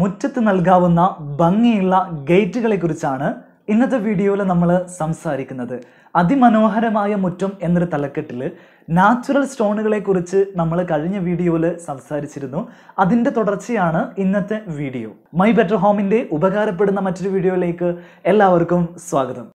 മുറ്റത്ത് നൽകാവുന്ന ഭംഗിയുള്ള ഗേറ്റുകളെ കുറിച്ചാണ് ഇന്നത്തെ വീഡിയോയിൽ നമ്മൾ സംസാരിക്കുന്നത് അതിമനോഹരമായ മുറ്റം എന്നൊരു തലക്കെട്ടിൽ നാച്ചുറൽ സ്റ്റോണുകളെ കുറിച്ച് നമ്മൾ കഴിഞ്ഞ വീഡിയോയിൽ സംസാരിച്ചിരുന്നു അതിൻ്റെ തുടർച്ചയാണ് ഇന്നത്തെ വീഡിയോ മൈ ബെറ്റർ ഹോമിൻ്റെ ഉപകാരപ്പെടുന്ന മറ്റൊരു വീഡിയോയിലേക്ക് എല്ലാവർക്കും സ്വാഗതം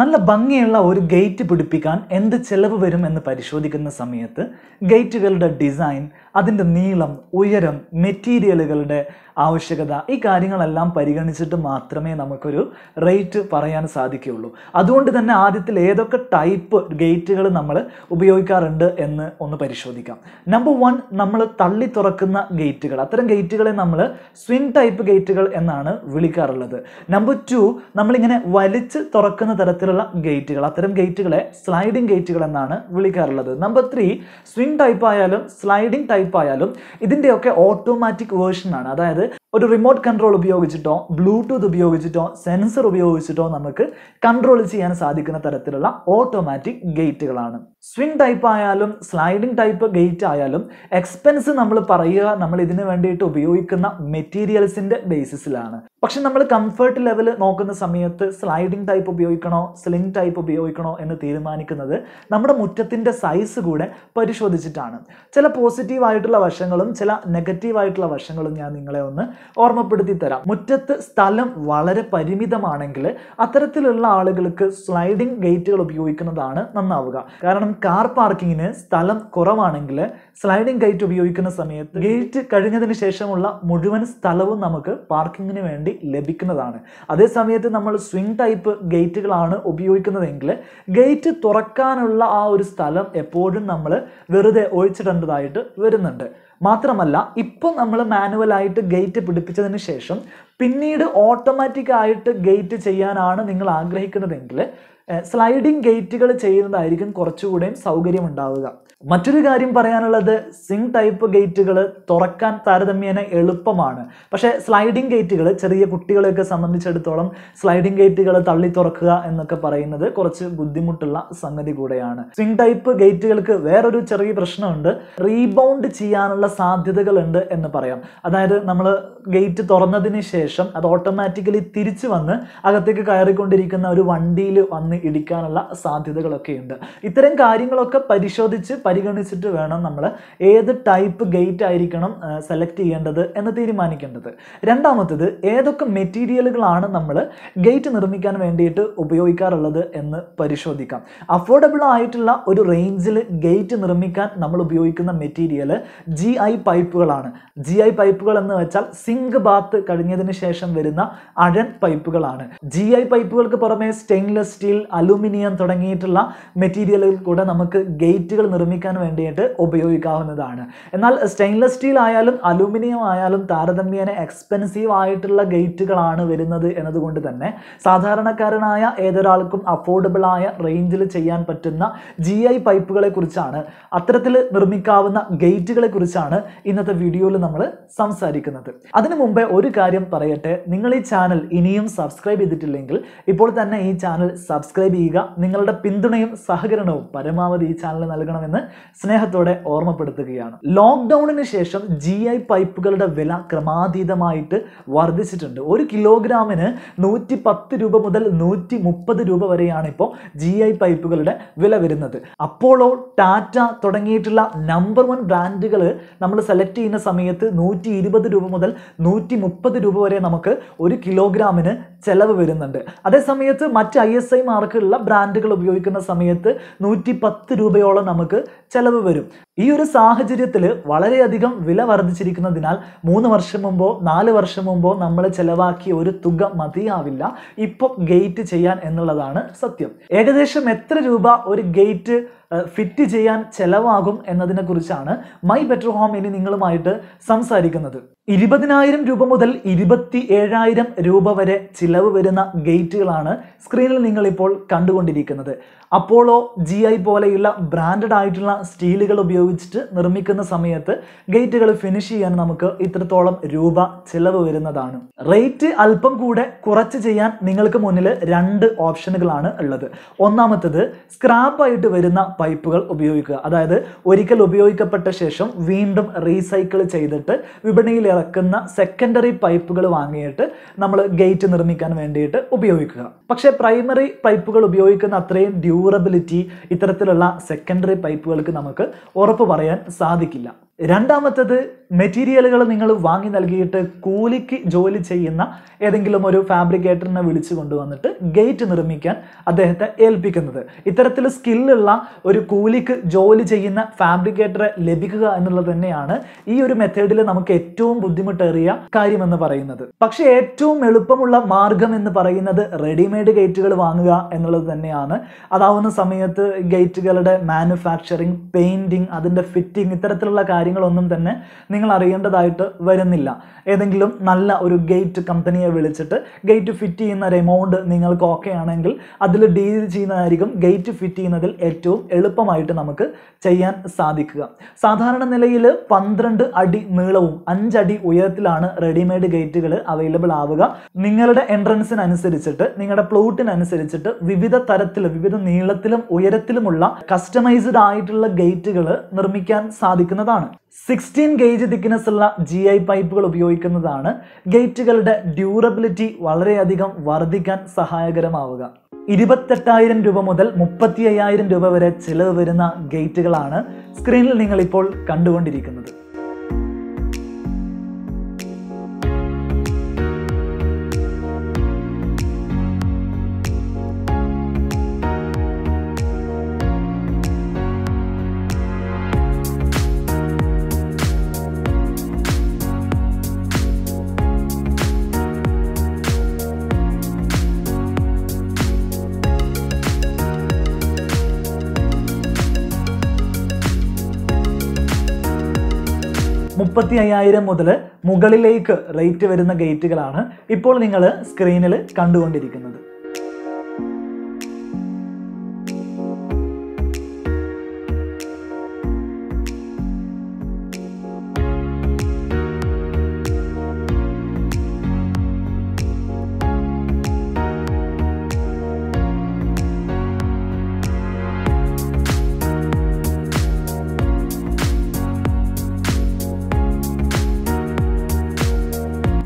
നല്ല ഭംഗിയുള്ള ഒരു ഗേറ്റ് പിടിപ്പിക്കാൻ എന്ത് ചെലവ് വരും എന്ന് പരിശോധിക്കുന്ന സമയത്ത് ഗേറ്റുകളുടെ ഡിസൈൻ അതിൻ്റെ നീളം ഉയരം മെറ്റീരിയലുകളുടെ ആവശ്യകത ഈ കാര്യങ്ങളെല്ലാം പരിഗണിച്ചിട്ട് മാത്രമേ നമുക്കൊരു റേറ്റ് പറയാൻ സാധിക്കുകയുള്ളൂ അതുകൊണ്ട് തന്നെ ആദ്യത്തിൽ ഏതൊക്കെ ടൈപ്പ് ഗേറ്റുകൾ നമ്മൾ ഉപയോഗിക്കാറുണ്ട് എന്ന് ഒന്ന് പരിശോധിക്കാം നമ്പർ വൺ നമ്മൾ തള്ളി തുറക്കുന്ന ഗേറ്റുകൾ അത്തരം ഗേറ്റുകളെ നമ്മൾ സ്വിങ് ടൈപ്പ് ഗേറ്റുകൾ എന്നാണ് വിളിക്കാറുള്ളത് നമ്പർ ടു നമ്മളിങ്ങനെ വലിച്ച് തുറക്കുന്ന തരത്തിലുള്ള ഗേറ്റുകൾ അത്തരം ഗേറ്റുകളെ സ്ലൈഡിംഗ് ഗേറ്റുകൾ എന്നാണ് വിളിക്കാറുള്ളത് നമ്പർ ത്രീ സ്വിങ് ടൈപ്പ് ആയാലും സ്ലൈഡിംഗ് ടൈപ്പ് ടൈപ്പ് ആയാലും ഇതിൻ്റെയൊക്കെ ഓട്ടോമാറ്റിക് വേർഷനാണ് അതായത് ഒരു റിമോട്ട് കൺട്രോൾ ഉപയോഗിച്ചിട്ടോ ബ്ലൂടൂത്ത് ഉപയോഗിച്ചിട്ടോ സെൻസർ ഉപയോഗിച്ചിട്ടോ നമുക്ക് കൺട്രോൾ ചെയ്യാൻ സാധിക്കുന്ന തരത്തിലുള്ള ഓട്ടോമാറ്റിക് ഗേറ്റുകളാണ് സ്വിംഗ് ടൈപ്പ് ആയാലും സ്ലൈഡിംഗ് ടൈപ്പ് ഗേറ്റ് ആയാലും എക്സ്പെൻസ് നമ്മൾ പറയുക നമ്മൾ ഇതിനു വേണ്ടിയിട്ട് ഉപയോഗിക്കുന്ന മെറ്റീരിയൽസിന്റെ ബേസിസിലാണ് പക്ഷെ നമ്മൾ കംഫർട്ട് ലെവൽ നോക്കുന്ന സമയത്ത് സ്ലൈഡിംഗ് ടൈപ്പ് ഉപയോഗിക്കണോ സ്ലിംഗ് ടൈപ്പ് ഉപയോഗിക്കണോ എന്ന് തീരുമാനിക്കുന്നത് നമ്മുടെ മുറ്റത്തിന്റെ സൈസ് കൂടെ പരിശോധിച്ചിട്ടാണ് ചില പോസിറ്റീവ് ആയിട്ടുള്ള വശങ്ങളും ചില നെഗറ്റീവ് ആയിട്ടുള്ള വശങ്ങളും ഞാൻ നിങ്ങളെ ഒന്ന് ഓർമ്മപ്പെടുത്തി തരാം മുറ്റത്ത് സ്ഥലം വളരെ പരിമിതമാണെങ്കിൽ അത്തരത്തിലുള്ള ആളുകൾക്ക് സ്ലൈഡിംഗ് ഗേറ്റുകൾ ഉപയോഗിക്കുന്നതാണ് നന്നാവുക കാരണം കാർ പാർക്കിങ്ങിന് സ്ഥലം കുറവാണെങ്കിൽ സ്ലൈഡിംഗ് ഗേറ്റ് ഉപയോഗിക്കുന്ന സമയത്ത് ഗേറ്റ് കഴിഞ്ഞതിന് ശേഷമുള്ള മുഴുവൻ സ്ഥലവും നമുക്ക് പാർക്കിങ്ങിന് വേണ്ടി ലഭിക്കുന്നതാണ് അതേസമയത്ത് നമ്മൾ സ്വിംഗ് ടൈപ്പ് ഗേറ്റുകളാണ് ഉപയോഗിക്കുന്നതെങ്കിൽ ഗേറ്റ് തുറക്കാനുള്ള ആ ഒരു സ്ഥലം എപ്പോഴും നമ്മൾ വെറുതെ ഒഴിച്ചിടേണ്ടതായിട്ട് വരുന്നുണ്ട് മാത്രമല്ല ഇപ്പം നമ്മൾ മാനുവലായിട്ട് ഗേറ്റ് പിടിപ്പിച്ചതിന് ശേഷം പിന്നീട് ഓട്ടോമാറ്റിക് ആയിട്ട് ഗേറ്റ് ചെയ്യാനാണ് നിങ്ങൾ ആഗ്രഹിക്കുന്നതെങ്കിൽ സ്ലൈഡിംഗ് ഗേറ്റുകൾ ചെയ്യുന്നതായിരിക്കും കുറച്ചുകൂടെയും സൗകര്യം ഉണ്ടാവുക മറ്റൊരു കാര്യം പറയാനുള്ളത് സിങ് ടൈപ്പ് ഗേറ്റുകൾ തുറക്കാൻ താരതമ്യേന എളുപ്പമാണ് പക്ഷേ സ്ലൈഡിംഗ് ഗേറ്റുകൾ ചെറിയ കുട്ടികളെയൊക്കെ സംബന്ധിച്ചിടത്തോളം സ്ലൈഡിംഗ് ഗേറ്റുകൾ തള്ളി തുറക്കുക എന്നൊക്കെ പറയുന്നത് കുറച്ച് ബുദ്ധിമുട്ടുള്ള സംഗതി കൂടെയാണ് സ്വിംഗ് ടൈപ്പ് ഗേറ്റുകൾക്ക് വേറൊരു ചെറിയ പ്രശ്നമുണ്ട് റീബൗണ്ട് ചെയ്യാനുള്ള സാധ്യതകളുണ്ട് എന്ന് പറയാം അതായത് നമ്മൾ ഗേറ്റ് തുറന്നതിന് ശേഷം അത് ഓട്ടോമാറ്റിക്കലി തിരിച്ചു വന്ന് അകത്തേക്ക് കയറിക്കൊണ്ടിരിക്കുന്ന ഒരു വണ്ടിയിൽ വന്ന് ഇടിക്കാനുള്ള സാധ്യതകളൊക്കെ ഉണ്ട് ഇത്തരം കാര്യങ്ങളൊക്കെ പരിശോധിച്ച് പരിഗണിച്ചിട്ട് വേണം നമ്മൾ ഏത് ടൈപ്പ് ഗേറ്റ് ആയിരിക്കണം സെലക്ട് ചെയ്യേണ്ടത് എന്ന് തീരുമാനിക്കേണ്ടത് രണ്ടാമത്തത് ഏതൊക്കെ മെറ്റീരിയലുകളാണ് നമ്മൾ ഗേറ്റ് നിർമ്മിക്കാൻ വേണ്ടിയിട്ട് ഉപയോഗിക്കാറുള്ളത് എന്ന് പരിശോധിക്കാം അഫോർഡബിൾ ആയിട്ടുള്ള ഒരു റേഞ്ചിൽ ഗേറ്റ് നിർമ്മിക്കാൻ നമ്മൾ ഉപയോഗിക്കുന്ന മെറ്റീരിയൽ ജി ഐ പൈപ്പുകളാണ് ജി ഐ പൈപ്പുകൾ എന്ന് വെച്ചാൽ സിങ്ക് ബാത്ത് കഴിഞ്ഞതിന് ശേഷം വരുന്ന അഴൻ പൈപ്പുകളാണ് ജി ഐ പൈപ്പുകൾക്ക് പുറമെ സ്റ്റെയിൻലെസ് സ്റ്റീൽ അലുമിനിയം തുടങ്ങിയിട്ടുള്ള മെറ്റീരിയലുകൾ കൂടെ നമുക്ക് ഗേറ്റുകൾ നിർമ്മിക്കാൻ നിർമ്മിക്കാൻ വേണ്ടിയിട്ട് ഉപയോഗിക്കാവുന്നതാണ് എന്നാൽ സ്റ്റെയിൻലെസ് സ്റ്റീൽ ആയാലും അലൂമിനിയം ആയാലും താരതമ്യേന എക്സ്പെൻസീവ് ആയിട്ടുള്ള ഗേറ്റുകളാണ് വരുന്നത് എന്നതുകൊണ്ട് തന്നെ സാധാരണക്കാരനായ ഏതൊരാൾക്കും അഫോർഡബിളായ റേഞ്ചിൽ ചെയ്യാൻ പറ്റുന്ന ജി ഐ പൈപ്പുകളെ കുറിച്ചാണ് അത്തരത്തിൽ നിർമ്മിക്കാവുന്ന ഗേറ്റുകളെ കുറിച്ചാണ് ഇന്നത്തെ വീഡിയോയിൽ നമ്മൾ സംസാരിക്കുന്നത് അതിനു മുമ്പേ ഒരു കാര്യം പറയട്ടെ നിങ്ങൾ ഈ ചാനൽ ഇനിയും സബ്സ്ക്രൈബ് ചെയ്തിട്ടില്ലെങ്കിൽ ഇപ്പോൾ തന്നെ ഈ ചാനൽ സബ്സ്ക്രൈബ് ചെയ്യുക നിങ്ങളുടെ പിന്തുണയും സഹകരണവും പരമാവധി ഈ ചാനൽ നൽകണമെന്ന് സ്നേഹത്തോടെ ഓർമ്മപ്പെടുത്തുകയാണ് ലോക്ക്ഡൗണിന് ശേഷം ജി ഐ പൈപ്പുകളുടെ വില ക്രമാതീതമായിട്ട് വർദ്ധിച്ചിട്ടുണ്ട് ഒരു കിലോഗ്രാമിന് നൂറ്റി പത്ത് രൂപ മുതൽ നൂറ്റി മുപ്പത് രൂപ വരെയാണ് ഇപ്പോൾ ജി ഐ പൈപ്പുകളുടെ വില വരുന്നത് അപ്പോളോ ടാറ്റ തുടങ്ങിയിട്ടുള്ള നമ്പർ വൺ ബ്രാൻഡുകൾ നമ്മൾ സെലക്ട് ചെയ്യുന്ന സമയത്ത് നൂറ്റി ഇരുപത് രൂപ മുതൽ നൂറ്റി മുപ്പത് രൂപ വരെ നമുക്ക് ഒരു കിലോഗ്രാമിന് ചെലവ് വരുന്നുണ്ട് അതേസമയത്ത് മറ്റ് ഐ എസ് ഐ മാർക്കുള്ള ബ്രാൻഡുകൾ ഉപയോഗിക്കുന്ന സമയത്ത് നൂറ്റി പത്ത് രൂപയോളം നമുക്ക് ചെലവ് വരും ഈ ഒരു സാഹചര്യത്തിൽ വളരെയധികം വില വർദ്ധിച്ചിരിക്കുന്നതിനാൽ മൂന്ന് വർഷം മുമ്പോ നാല് വർഷം മുമ്പോ നമ്മൾ ചെലവാക്കിയ ഒരു തുക മതിയാവില്ല ഇപ്പോൾ ഗേറ്റ് ചെയ്യാൻ എന്നുള്ളതാണ് സത്യം ഏകദേശം എത്ര രൂപ ഒരു ഗേറ്റ് ഫിറ്റ് ചെയ്യാൻ ചെലവാകും എന്നതിനെക്കുറിച്ചാണ് മൈ ബെറ്റർ ഹോം ഇനി നിങ്ങളുമായിട്ട് സംസാരിക്കുന്നത് ഇരുപതിനായിരം രൂപ മുതൽ ഇരുപത്തി ഏഴായിരം രൂപ വരെ ചിലവ് വരുന്ന ഗേറ്റുകളാണ് സ്ക്രീനിൽ നിങ്ങളിപ്പോൾ കണ്ടുകൊണ്ടിരിക്കുന്നത് അപ്പോളോ ജി ഐ പോലെയുള്ള ബ്രാൻഡഡ് ആയിട്ടുള്ള സ്റ്റീലുകൾ ഉപയോഗിച്ചിട്ട് നിർമ്മിക്കുന്ന സമയത്ത് ഗേറ്റുകൾ ഫിനിഷ് ചെയ്യാൻ നമുക്ക് ഇത്രത്തോളം രൂപ ചിലവ് വരുന്നതാണ് റേറ്റ് അല്പം കൂടെ കുറച്ച് ചെയ്യാൻ നിങ്ങൾക്ക് മുന്നിൽ രണ്ട് ഓപ്ഷനുകളാണ് ഉള്ളത് ഒന്നാമത്തത് സ്ക്രാപ്പായിട്ട് വരുന്ന പൈപ്പുകൾ ഉപയോഗിക്കുക അതായത് ഒരിക്കൽ ഉപയോഗിക്കപ്പെട്ട ശേഷം വീണ്ടും റീസൈക്കിൾ ചെയ്തിട്ട് വിപണിയിൽ ഇറക്കുന്ന സെക്കൻഡറി പൈപ്പുകൾ വാങ്ങിയിട്ട് നമ്മൾ ഗേറ്റ് നിർമ്മിക്കാൻ വേണ്ടിയിട്ട് ഉപയോഗിക്കുക പക്ഷേ പ്രൈമറി പൈപ്പുകൾ ഉപയോഗിക്കുന്ന അത്രയും ഡ്യൂറബിലിറ്റി ഇത്തരത്തിലുള്ള സെക്കൻഡറി പൈപ്പുകൾക്ക് നമുക്ക് ഉറപ്പ് പറയാൻ സാധിക്കില്ല രണ്ടാമത്തത് മെറ്റീരിയലുകൾ നിങ്ങൾ വാങ്ങി നൽകിയിട്ട് കൂലിക്ക് ജോലി ചെയ്യുന്ന ഏതെങ്കിലും ഒരു ഫാബ്രിക്കേറ്ററിനെ വിളിച്ചു കൊണ്ടുവന്നിട്ട് ഗേറ്റ് നിർമ്മിക്കാൻ അദ്ദേഹത്തെ ഏൽപ്പിക്കുന്നത് ഇത്തരത്തിൽ സ്കില്ലുള്ള ഒരു കൂലിക്ക് ജോലി ചെയ്യുന്ന ഫാബ്രിക്കേറ്ററെ ലഭിക്കുക എന്നുള്ളത് തന്നെയാണ് ഈ ഒരു മെത്തേഡിൽ നമുക്ക് ഏറ്റവും ബുദ്ധിമുട്ടേറിയ കാര്യമെന്ന് പറയുന്നത് പക്ഷേ ഏറ്റവും എളുപ്പമുള്ള മാർഗം എന്ന് പറയുന്നത് റെഡിമെയ്ഡ് ഗേറ്റുകൾ വാങ്ങുക എന്നുള്ളത് തന്നെയാണ് അതാവുന്ന സമയത്ത് ഗേറ്റുകളുടെ മാനുഫാക്ചറിങ് പെയിന്റിങ് അതിൻ്റെ ഫിറ്റിംഗ് ഇത്തരത്തിലുള്ള കാര്യങ്ങൾ കാര്യങ്ങളൊന്നും തന്നെ നിങ്ങൾ അറിയേണ്ടതായിട്ട് വരുന്നില്ല ഏതെങ്കിലും നല്ല ഒരു ഗേറ്റ് കമ്പനിയെ വിളിച്ചിട്ട് ഗേറ്റ് ഫിറ്റ് ചെയ്യുന്ന ഒരു എമൗണ്ട് നിങ്ങൾക്ക് ഓക്കെ ആണെങ്കിൽ അതിൽ ഡീൽ ചെയ്യുന്നതായിരിക്കും ഗേറ്റ് ഫിറ്റ് ചെയ്യുന്നതിൽ ഏറ്റവും എളുപ്പമായിട്ട് നമുക്ക് ചെയ്യാൻ സാധിക്കുക സാധാരണ നിലയിൽ പന്ത്രണ്ട് അടി നീളവും അഞ്ചടി ഉയരത്തിലാണ് റെഡിമെയ്ഡ് ഗേറ്റുകൾ അവൈലബിൾ ആവുക നിങ്ങളുടെ എൻട്രൻസിനനുസരിച്ചിട്ട് നിങ്ങളുടെ പ്ലോട്ടിനനുസരിച്ചിട്ട് വിവിധ തരത്തിൽ വിവിധ നീളത്തിലും ഉയരത്തിലുമുള്ള കസ്റ്റമൈസ്ഡ് ആയിട്ടുള്ള ഗേറ്റുകൾ നിർമ്മിക്കാൻ സാധിക്കുന്നതാണ് സിക്സ്റ്റീൻ ഗേജ് തിക്നെസ് ഉള്ള ജി ഐ പൈപ്പുകൾ ഉപയോഗിക്കുന്നതാണ് ഗേറ്റുകളുടെ ഡ്യൂറബിലിറ്റി വളരെയധികം വർദ്ധിക്കാൻ സഹായകരമാവുക ഇരുപത്തെട്ടായിരം രൂപ മുതൽ മുപ്പത്തി അയ്യായിരം രൂപ വരെ ചിലവ് വരുന്ന ഗേറ്റുകളാണ് സ്ക്രീനിൽ നിങ്ങളിപ്പോൾ കണ്ടുകൊണ്ടിരിക്കുന്നത് മുപ്പത്തി അയ്യായിരം മുതൽ മുകളിലേക്ക് റേറ്റ് വരുന്ന ഗേറ്റുകളാണ് ഇപ്പോൾ നിങ്ങൾ സ്ക്രീനിൽ കണ്ടുകൊണ്ടിരിക്കുന്നത്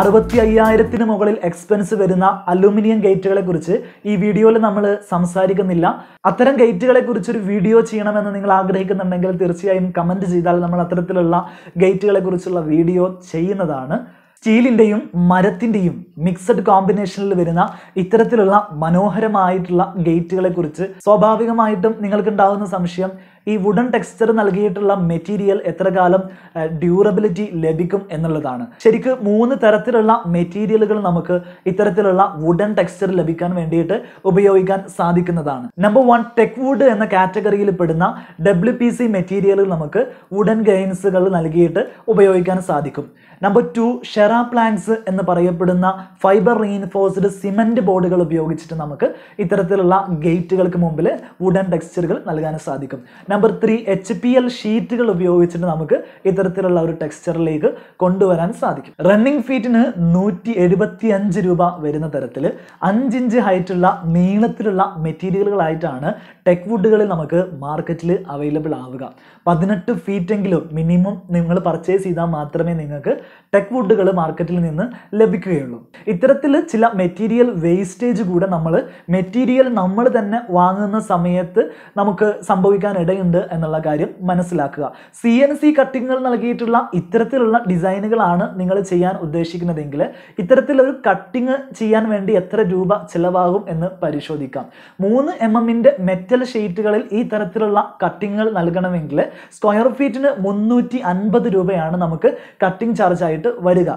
അറുപത്തി അയ്യായിരത്തിന് മുകളിൽ എക്സ്പെൻസ് വരുന്ന അലുമിനിയം ഗേറ്റുകളെ കുറിച്ച് ഈ വീഡിയോയിൽ നമ്മൾ സംസാരിക്കുന്നില്ല അത്തരം ഗേറ്റുകളെ കുറിച്ച് ഒരു വീഡിയോ ചെയ്യണമെന്ന് നിങ്ങൾ ആഗ്രഹിക്കുന്നുണ്ടെങ്കിൽ തീർച്ചയായും കമൻറ്റ് ചെയ്താൽ നമ്മൾ അത്തരത്തിലുള്ള ഗേറ്റുകളെ കുറിച്ചുള്ള വീഡിയോ ചെയ്യുന്നതാണ് സ്റ്റീലിൻ്റെയും മരത്തിൻ്റെയും മിക്സഡ് കോമ്പിനേഷനിൽ വരുന്ന ഇത്തരത്തിലുള്ള മനോഹരമായിട്ടുള്ള ഗേറ്റുകളെ കുറിച്ച് സ്വാഭാവികമായിട്ടും നിങ്ങൾക്കുണ്ടാകുന്ന സംശയം ഈ വുഡൻ ടെക്സ്ചർ നൽകിയിട്ടുള്ള മെറ്റീരിയൽ എത്ര കാലം ഡ്യൂറബിലിറ്റി ലഭിക്കും എന്നുള്ളതാണ് ശരിക്ക് മൂന്ന് തരത്തിലുള്ള മെറ്റീരിയലുകൾ നമുക്ക് ഇത്തരത്തിലുള്ള വുഡൻ ടെക്സ്ചർ ലഭിക്കാൻ വേണ്ടിയിട്ട് ഉപയോഗിക്കാൻ സാധിക്കുന്നതാണ് നമ്പർ വൺ ടെക് വുഡ് എന്ന കാറ്റഗറിയിൽ പെടുന്ന ഡബ്ല്യു പി സി മെറ്റീരിയൽ നമുക്ക് വുഡൻ ഗെയിൻസുകൾ നൽകിയിട്ട് ഉപയോഗിക്കാൻ സാധിക്കും നമ്പർ ടു ഷെറാ പ്ലാങ്സ് എന്ന് പറയപ്പെടുന്ന ഫൈബർ റീഇൻഫോഴ്സ്ഡ് സിമെൻറ്റ് ബോർഡുകൾ ഉപയോഗിച്ചിട്ട് നമുക്ക് ഇത്തരത്തിലുള്ള ഗേറ്റുകൾക്ക് മുമ്പിൽ വുഡൻ ടെക്സ്ചറുകൾ നൽകാൻ സാധിക്കും number three H P L ഷീറ്റുകൾ ഉപയോഗിച്ചിട്ട് നമുക്ക് ഇത്തരത്തിലുള്ള ഒരു ടെക്സ്ചറിലേക്ക് കൊണ്ടുവരാൻ സാധിക്കും റണ്ണിംഗ് ഫീറ്റിന് നൂറ്റി എഴുപത്തി അഞ്ച് രൂപ വരുന്ന തരത്തിൽ അഞ്ചിഞ്ച് ഹൈറ്റുള്ള നീളത്തിലുള്ള മെറ്റീരിയലുകളായിട്ടാണ് ടെക് വുഡുകളിൽ നമുക്ക് മാർക്കറ്റിൽ അവൈലബിൾ ആവുക പതിനെട്ട് ഫീറ്റെങ്കിലും മിനിമം നിങ്ങൾ പർച്ചേസ് ചെയ്താൽ മാത്രമേ നിങ്ങൾക്ക് ടെക് വുഡുകൾ മാർക്കറ്റിൽ നിന്ന് ലഭിക്കുകയുള്ളൂ ഇത്തരത്തിൽ ചില മെറ്റീരിയൽ വേസ്റ്റേജ് കൂടെ നമ്മൾ മെറ്റീരിയൽ നമ്മൾ തന്നെ വാങ്ങുന്ന സമയത്ത് നമുക്ക് സംഭവിക്കാൻ ഇടയുണ്ട് ഉണ്ട് എന്നുള്ള കാര്യം മനസ്സിലാക്കുക സി എൻ സി കട്ടിങ്ങുകൾ നൽകിയിട്ടുള്ള ഇത്തരത്തിലുള്ള ഡിസൈനുകളാണ് നിങ്ങൾ ചെയ്യാൻ ഉദ്ദേശിക്കുന്നതെങ്കിൽ ഇത്തരത്തിലൊരു കട്ടിങ് ചെയ്യാൻ വേണ്ടി എത്ര രൂപ ചിലവാകും എന്ന് പരിശോധിക്കാം മൂന്ന് എം എമ്മിൻ്റെ മെറ്റൽ ഷീറ്റുകളിൽ ഈ തരത്തിലുള്ള കട്ടിങ്ങുകൾ നൽകണമെങ്കിൽ സ്ക്വയർ ഫീറ്റിന് മുന്നൂറ്റി രൂപയാണ് നമുക്ക് കട്ടിംഗ് ചാർജ് ആയിട്ട് വരിക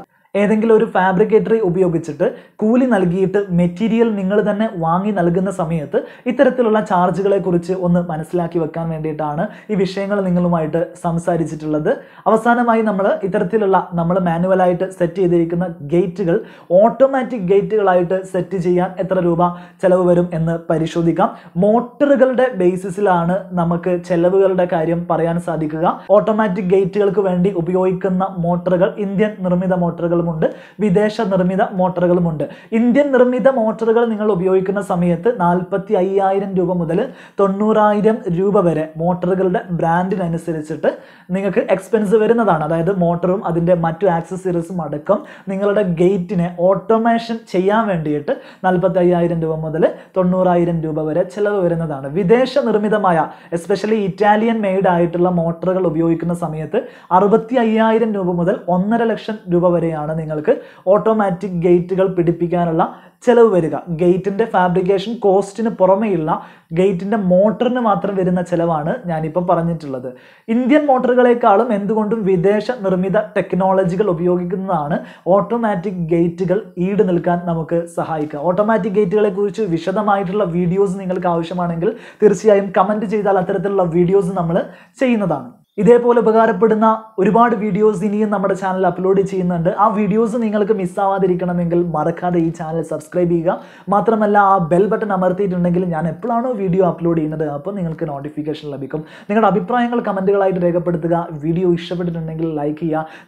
ഏതെങ്കിലും ഒരു ഫാബ്രിക്കേറ്ററി ഉപയോഗിച്ചിട്ട് കൂലി നൽകിയിട്ട് മെറ്റീരിയൽ നിങ്ങൾ തന്നെ വാങ്ങി നൽകുന്ന സമയത്ത് ഇത്തരത്തിലുള്ള ചാർജുകളെ കുറിച്ച് ഒന്ന് മനസ്സിലാക്കി വെക്കാൻ വേണ്ടിയിട്ടാണ് ഈ വിഷയങ്ങൾ നിങ്ങളുമായിട്ട് സംസാരിച്ചിട്ടുള്ളത് അവസാനമായി നമ്മൾ ഇത്തരത്തിലുള്ള നമ്മൾ മാനുവലായിട്ട് സെറ്റ് ചെയ്തിരിക്കുന്ന ഗേറ്റുകൾ ഓട്ടോമാറ്റിക് ഗേറ്റുകളായിട്ട് സെറ്റ് ചെയ്യാൻ എത്ര രൂപ ചിലവ് വരും എന്ന് പരിശോധിക്കാം മോട്ടറുകളുടെ ബേസിസിലാണ് നമുക്ക് ചെലവുകളുടെ കാര്യം പറയാൻ സാധിക്കുക ഓട്ടോമാറ്റിക് ഗേറ്റുകൾക്ക് വേണ്ടി ഉപയോഗിക്കുന്ന മോട്ടറുകൾ ഇന്ത്യൻ നിർമ്മിത മോട്ടറുകൾ മോട്ടറുകളുമുണ്ട് വിദേശ നിർമ്മിത മോട്ടറുകളുമുണ്ട് ഇന്ത്യൻ നിർമ്മിത മോട്ടറുകൾ നിങ്ങൾ ഉപയോഗിക്കുന്ന സമയത്ത് നാൽപ്പത്തി അയ്യായിരം രൂപ മുതൽ തൊണ്ണൂറായിരം രൂപ വരെ മോട്ടറുകളുടെ ബ്രാൻഡിനനുസരിച്ചിട്ട് നിങ്ങൾക്ക് എക്സ്പെൻസ് വരുന്നതാണ് അതായത് മോട്ടറും അതിൻ്റെ മറ്റു ആക്സസറീസും അടക്കം നിങ്ങളുടെ ഗേറ്റിനെ ഓട്ടോമേഷൻ ചെയ്യാൻ വേണ്ടിയിട്ട് നാൽപ്പത്തി അയ്യായിരം രൂപ മുതൽ തൊണ്ണൂറായിരം രൂപ വരെ ചിലവ് വരുന്നതാണ് വിദേശ നിർമ്മിതമായ എസ്പെഷ്യലി ഇറ്റാലിയൻ മെയ്ഡ് ആയിട്ടുള്ള മോട്ടറുകൾ ഉപയോഗിക്കുന്ന സമയത്ത് അറുപത്തി അയ്യായിരം രൂപ മുതൽ ഒന്നര ലക്ഷം രൂപ വരെയാണ് നിന്നാണ് നിങ്ങൾക്ക് ഓട്ടോമാറ്റിക് ഗേറ്റുകൾ പിടിപ്പിക്കാനുള്ള ചിലവ് വരിക ഗേറ്റിൻ്റെ ഫാബ്രിക്കേഷൻ കോസ്റ്റിന് പുറമെയുള്ള ഗേറ്റിൻ്റെ മോട്ടറിന് മാത്രം വരുന്ന ചിലവാണ് ഞാനിപ്പം പറഞ്ഞിട്ടുള്ളത് ഇന്ത്യൻ മോട്ടറുകളെക്കാളും എന്തുകൊണ്ടും വിദേശ നിർമ്മിത ടെക്നോളജികൾ ഉപയോഗിക്കുന്നതാണ് ഓട്ടോമാറ്റിക് ഗേറ്റുകൾ ഈട് നിൽക്കാൻ നമുക്ക് സഹായിക്കുക ഓട്ടോമാറ്റിക് ഗേറ്റുകളെ കുറിച്ച് വിശദമായിട്ടുള്ള വീഡിയോസ് നിങ്ങൾക്ക് ആവശ്യമാണെങ്കിൽ തീർച്ചയായും കമൻറ്റ് ചെയ്താൽ അത്തരത്തിലുള്ള വീഡിയോസ് നമ്മൾ ചെയ്യുന്നതാണ് ഇതേപോലെ ഉപകാരപ്പെടുന്ന ഒരുപാട് വീഡിയോസ് ഇനിയും നമ്മുടെ ചാനൽ അപ്ലോഡ് ചെയ്യുന്നുണ്ട് ആ വീഡിയോസ് നിങ്ങൾക്ക് മിസ്സാവാതിരിക്കണമെങ്കിൽ മറക്കാതെ ഈ ചാനൽ സബ്സ്ക്രൈബ് ചെയ്യുക മാത്രമല്ല ആ ബെൽ ബട്ടൺ അമർത്തിയിട്ടുണ്ടെങ്കിൽ ഞാൻ എപ്പോഴാണോ വീഡിയോ അപ്ലോഡ് ചെയ്യുന്നത് അപ്പോൾ നിങ്ങൾക്ക് നോട്ടിഫിക്കേഷൻ ലഭിക്കും നിങ്ങളുടെ അഭിപ്രായങ്ങൾ കമൻറ്റുകളായിട്ട് രേഖപ്പെടുത്തുക വീഡിയോ ഇഷ്ടപ്പെട്ടിട്ടുണ്ടെങ്കിൽ ലൈക്ക് ചെയ്യുക